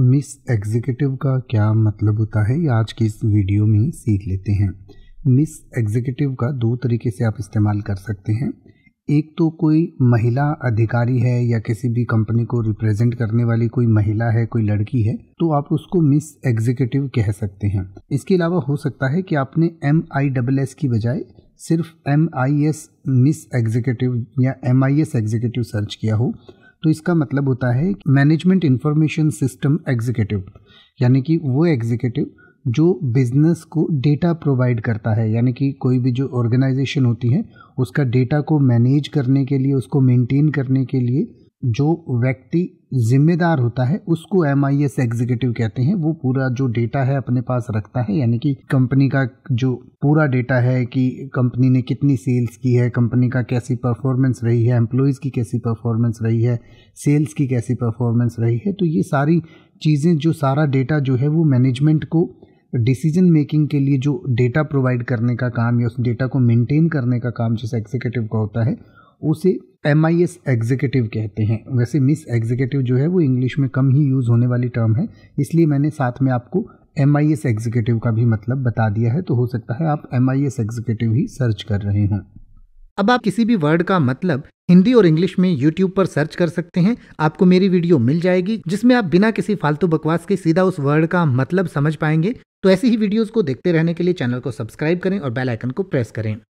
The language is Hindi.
मिस एग्जीक्यूटिव का क्या मतलब होता है ये आज की इस वीडियो में सीख लेते हैं मिस एग्जीक्यूटिव का दो तरीके से आप इस्तेमाल कर सकते हैं एक तो कोई महिला अधिकारी है या किसी भी कंपनी को रिप्रेजेंट करने वाली कोई महिला है कोई लड़की है तो आप उसको मिस एग्जीक्यूटिव कह सकते हैं इसके अलावा हो सकता है कि आपने एम आई डबल एस की बजाय सिर्फ M I S miss executive या M I S executive search किया हो तो इसका मतलब होता है मैनेजमेंट इंफॉर्मेशन सिस्टम एग्जीक्यूटिव यानी कि वो एग्जीक्यूटिव जो बिजनेस को डेटा प्रोवाइड करता है यानी कि कोई भी जो ऑर्गेनाइजेशन होती है उसका डेटा को मैनेज करने के लिए उसको मेंटेन करने के लिए जो व्यक्ति जिम्मेदार होता है उसको एम आई एस एग्जीक्यूटिव कहते हैं वो पूरा जो डेटा है अपने पास रखता है यानी कि कंपनी का जो पूरा डेटा है कि कंपनी ने कितनी सेल्स की है कंपनी का कैसी परफॉर्मेंस रही है एम्प्लॉयज़ की कैसी परफॉर्मेंस रही है सेल्स की कैसी परफॉर्मेंस रही है तो ये सारी चीज़ें जो सारा डेटा जो है वो मैनेजमेंट को डिसीजन मेकिंग के लिए जो डेटा प्रोवाइड करने का काम या उस डेटा को मेंटेन करने का काम जिस एग्जीक्यूटिव का होता है उसे एम आई एस एग्जीक्यूटिव कहते हैं वैसे मिस एग्जीक्यूटिव जो है वो इंग्लिश में कम ही यूज़ होने वाली टर्म है इसलिए मैंने साथ में आपको एम आई एस एग्जीक्यूटिव का भी मतलब बता दिया है तो हो सकता है आप एम आई एस एग्जीक्यूटिव ही सर्च कर रहे हों अब आप किसी भी वर्ड का मतलब हिंदी और इंग्लिश में यूट्यूब पर सर्च कर सकते हैं आपको मेरी वीडियो मिल जाएगी जिसमें आप बिना किसी फालतू बकवास के सीधा उस वर्ड का मतलब समझ पाएंगे तो ऐसी ही वीडियोस को देखते रहने के लिए चैनल को सब्सक्राइब करें और बेल आइकन को प्रेस करें